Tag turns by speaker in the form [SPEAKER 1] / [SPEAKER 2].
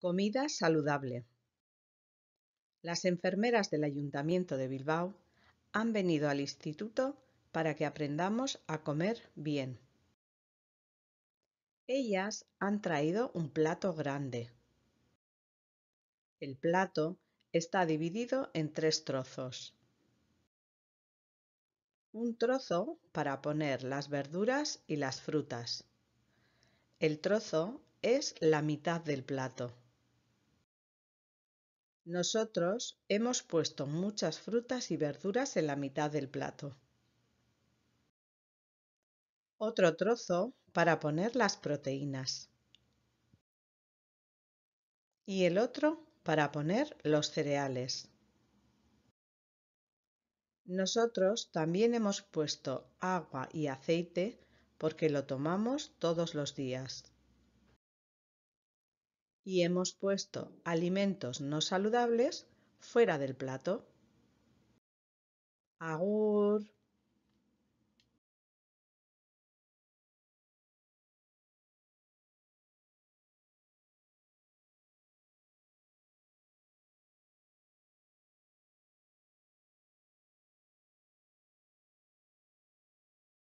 [SPEAKER 1] Comida saludable. Las enfermeras del Ayuntamiento de Bilbao han venido al instituto para que aprendamos a comer bien. Ellas han traído un plato grande. El plato está dividido en tres trozos. Un trozo para poner las verduras y las frutas. El trozo es la mitad del plato. Nosotros hemos puesto muchas frutas y verduras en la mitad del plato. Otro trozo para poner las proteínas. Y el otro para poner los cereales. Nosotros también hemos puesto agua y aceite porque lo tomamos todos los días y hemos puesto alimentos no saludables fuera del plato. Agur.